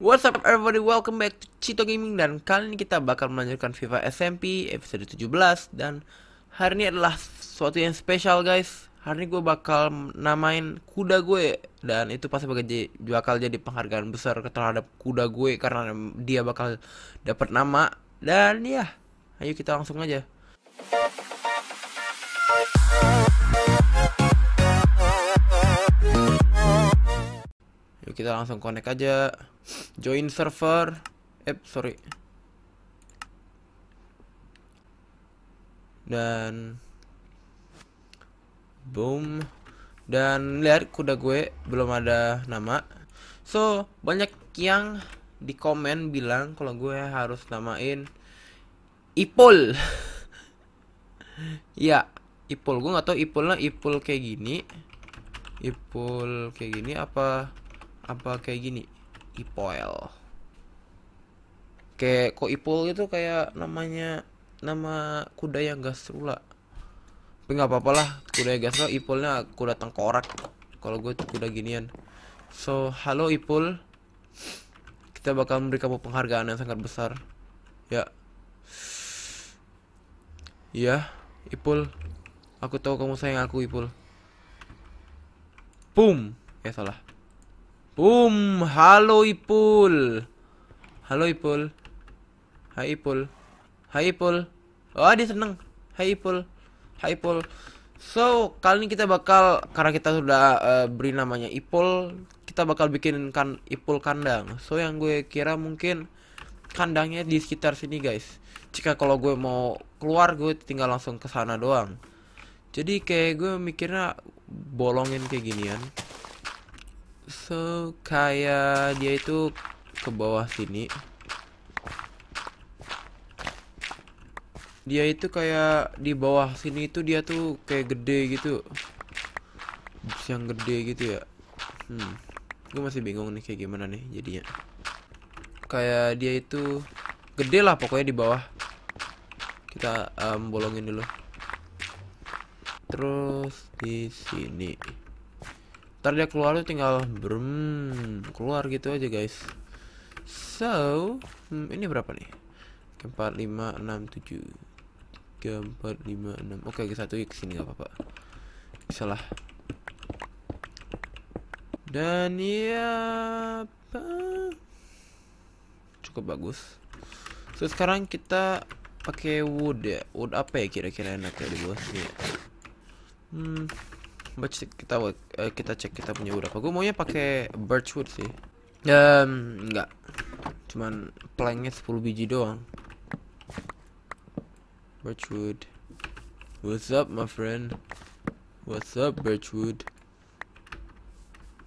What's up everybody, welcome back to Cito Gaming Dan kali ini kita bakal melanjutkan FIFA SMP episode 17 Dan hari ini adalah sesuatu yang spesial guys Hari ini gue bakal namain kuda gue Dan itu pasti bakal jadi, bakal jadi penghargaan besar terhadap kuda gue Karena dia bakal dapat nama Dan ya, ayo kita langsung aja Yuk kita langsung connect aja. Join server. Eh, sorry. Dan boom. Dan lihat kuda gue belum ada nama. So, banyak yang di komen bilang kalau gue harus namain Ipul. ya, Ipul. Gue gak tau Ipulnya Ipul kayak gini. Ipul kayak gini apa apa kayak gini ipoil kayak kok ipoil itu kayak namanya nama kuda yang gastrula tapi nggak apa-apa lah kuda yang gastrula aku kuda tengkorak kalau gue kuda ginian so halo ipoil kita bakal memberi kamu penghargaan yang sangat besar ya Iya, ipoil Aku tahu kamu sayang aku, ipoil Boom. Ya salah. Boom, um, halo Ipul. Halo Ipul. Hai Ipul. Hai Ipul. Oh, dia seneng. Hai Ipul. Hai Ipul. So, kali ini kita bakal karena kita sudah uh, beri namanya Ipul, kita bakal bikin kan Ipul kandang. So, yang gue kira mungkin kandangnya di sekitar sini, guys. Jika kalau gue mau keluar, gue tinggal langsung ke sana doang. Jadi kayak gue mikirnya bolongin kayak ginian so kayak dia itu ke bawah sini dia itu kayak di bawah sini itu dia tuh kayak gede gitu yang gede gitu ya hmm gue masih bingung nih kayak gimana nih jadinya kayak dia itu gede lah pokoknya di bawah kita um, bolongin dulu terus di sini ntar dia keluar tuh tinggal brum keluar gitu aja guys so hmm, ini berapa nih empat lima enam tujuh empat lima enam oke okay, satu ke sini gak apa-apa salah dan ya apa cukup bagus so sekarang kita pakai wood ya wood apa ya kira-kira enak ya di bawah dibuat ya hmm baca kita uh, kita cek kita punya wood apa. Gue maunya pakai birchwood sih. Um, enggak. Cuman plangnya sepuluh biji doang. Birchwood. What's up, my friend? What's up, Birchwood?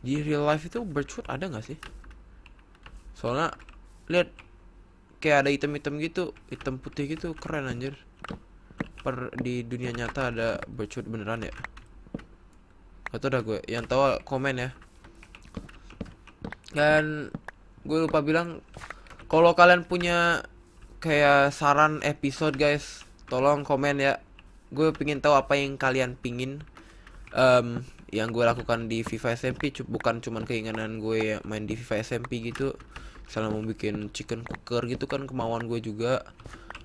Di real life itu Birchwood ada nggak sih? Soalnya lihat kayak ada item-item gitu, item putih gitu keren anjir. Per di dunia nyata ada Birchwood beneran ya? Gak tau dah gue Yang tahu komen ya Dan Gue lupa bilang kalau kalian punya kayak saran episode guys Tolong komen ya Gue pingin tahu apa yang kalian pingin um, Yang gue lakukan di FIFA SMP Bukan cuman keinginan gue ya main di FIFA SMP gitu Misalnya mau bikin chicken cooker gitu kan kemauan gue juga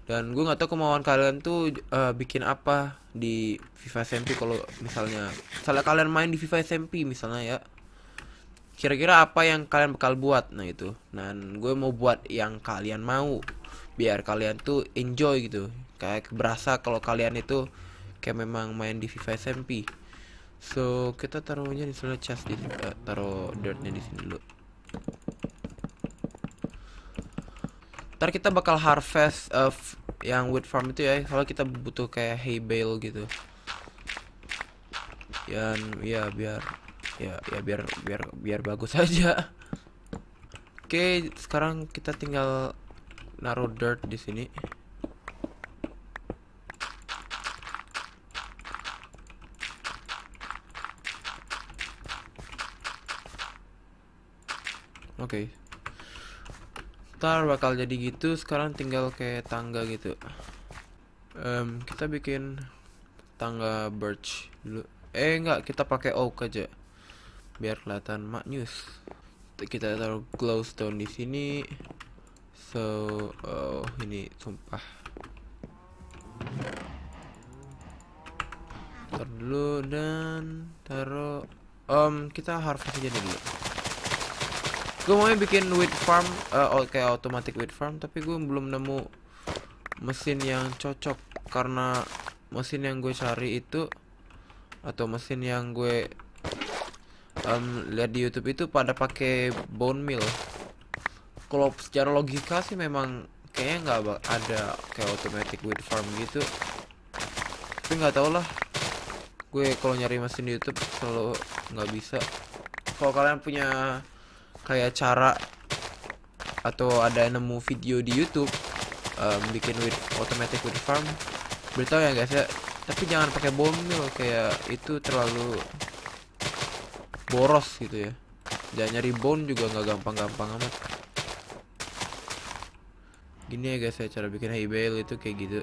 dan gue nggak tahu kemauan kalian tuh uh, bikin apa di FIFA SMP kalau misalnya salah kalian main di FIFA SMP misalnya ya kira-kira apa yang kalian bakal buat nah itu dan gue mau buat yang kalian mau biar kalian tuh enjoy gitu kayak berasa kalau kalian itu kayak memang main di FIFA SMP so kita taruhnya di sana chest di uh, taruh dirtnya di sini dulu ntar kita bakal harvest uh, yang wood farm itu ya kalau kita butuh kayak hay bale gitu dan ya biar ya ya biar biar biar bagus aja oke sekarang kita tinggal naruh dirt di sini Okay ntar bakal jadi gitu sekarang tinggal kayak tangga gitu um, kita bikin tangga birch dulu eh enggak kita pakai oak aja biar kelihatan maknyus kita taruh glowstone di sini so oh, ini sumpah taruh dulu dan taruh um kita harvest aja dulu gue mau bikin wheat farm uh, eh, oke okay, otomatis wheat farm tapi gue belum nemu mesin yang cocok karena mesin yang gue cari itu atau mesin yang gue um, lihat di YouTube itu pada pakai bone meal kalau secara logika sih memang kayaknya nggak ada kayak automatic wheat farm gitu tapi nggak tau lah gue kalau nyari mesin di YouTube selalu nggak bisa kalau kalian punya kayak cara atau ada nemu video di YouTube um, bikin with automatic with farm beritahu ya guys ya tapi jangan pakai bom mil kayak itu terlalu boros gitu ya jangan nyari bone juga nggak gampang-gampang amat gini ya guys ya cara bikin hay bale itu kayak gitu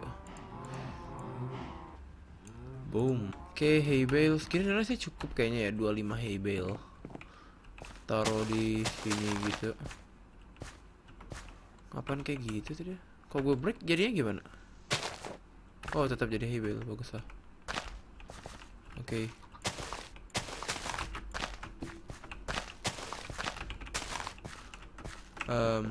boom oke okay, hay bale sekiranya sih cukup kayaknya ya 25 hay bale taruh di sini gitu kapan kayak gitu tadi dia kok gue break jadinya gimana oh tetap jadi hebel bagus lah oke okay. um,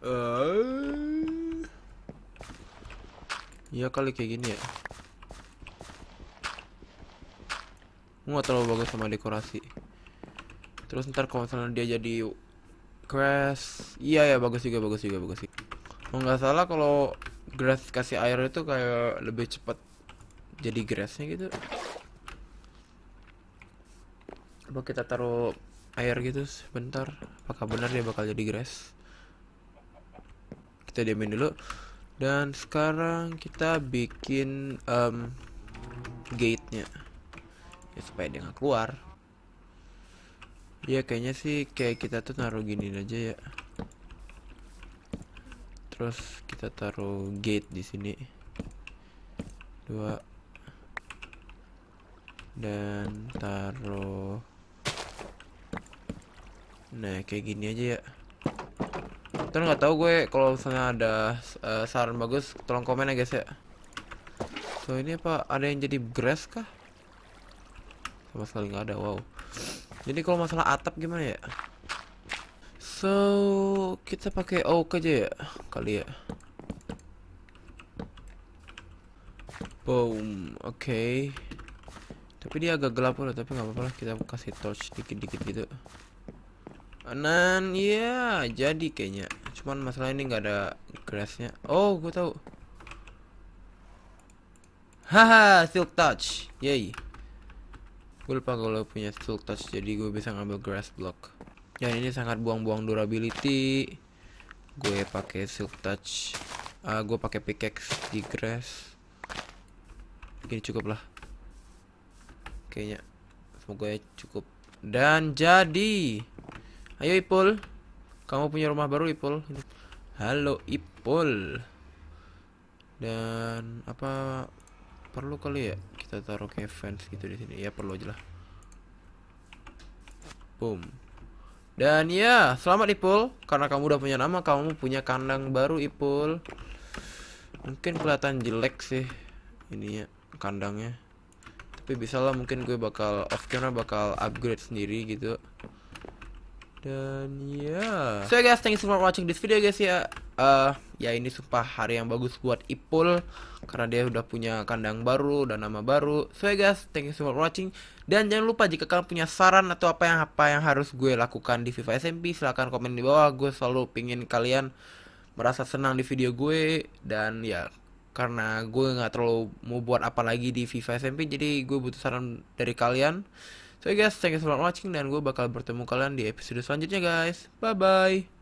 Uh... Ya kali kayak gini ya. Nggak terlalu bagus sama dekorasi. Terus ntar kalau misalnya dia jadi grass. iya ya bagus juga bagus juga bagus. sih. Oh nggak salah kalau grass kasih air itu kayak lebih cepat jadi grassnya gitu. Coba kita taruh air gitu sebentar. Apakah benar dia bakal jadi grass? kita diamin dulu dan sekarang kita bikin um, gate nya ya, supaya dia nggak keluar ya kayaknya sih kayak kita tuh naruh gini aja ya terus kita taruh gate di sini dua dan taruh nah kayak gini aja ya Terus nggak tahu gue kalau misalnya ada uh, saran bagus, tolong komen ya guys ya. So ini apa? Ada yang jadi grass kah? Sama sekali nggak ada. Wow. Jadi kalau masalah atap gimana ya? So kita pakai oak aja ya kali ya. Boom. Oke. Okay. Tapi dia agak gelap loh, tapi nggak apa-apa lah kita kasih torch dikit-dikit gitu kanan iya jadi kayaknya cuman masalah ini nggak ada grassnya oh gue tahu haha silk touch yay gue lupa kalau punya silk touch jadi gue bisa ngambil grass block Ya ini sangat buang-buang durability gue pakai silk touch uh, ah, gue pakai pickaxe di grass ini cukup lah kayaknya semoga ya cukup dan jadi Ayo Ipul. Kamu punya rumah baru Ipul. Gitu. Halo Ipul. Dan apa perlu kali ya kita taruh kayak fans gitu di sini. Ya perlu aja lah. Boom. Dan ya, selamat Ipul karena kamu udah punya nama, kamu punya kandang baru Ipul. Mungkin kelihatan jelek sih ini ya kandangnya. Tapi bisa lah mungkin gue bakal off camera bakal upgrade sendiri gitu. Dan ya. Yeah. So ya, guys, thanks for watching this video guys ya. Uh, ya ini sumpah hari yang bagus buat Ipul karena dia udah punya kandang baru dan nama baru. So ya, guys, thank you so much for watching dan jangan lupa jika kalian punya saran atau apa yang apa yang harus gue lakukan di FIFA SMP silahkan komen di bawah. Gue selalu pingin kalian merasa senang di video gue dan ya karena gue nggak terlalu mau buat apa lagi di FIFA SMP jadi gue butuh saran dari kalian. So guys, thank you for watching dan gue bakal bertemu kalian di episode selanjutnya guys. Bye bye.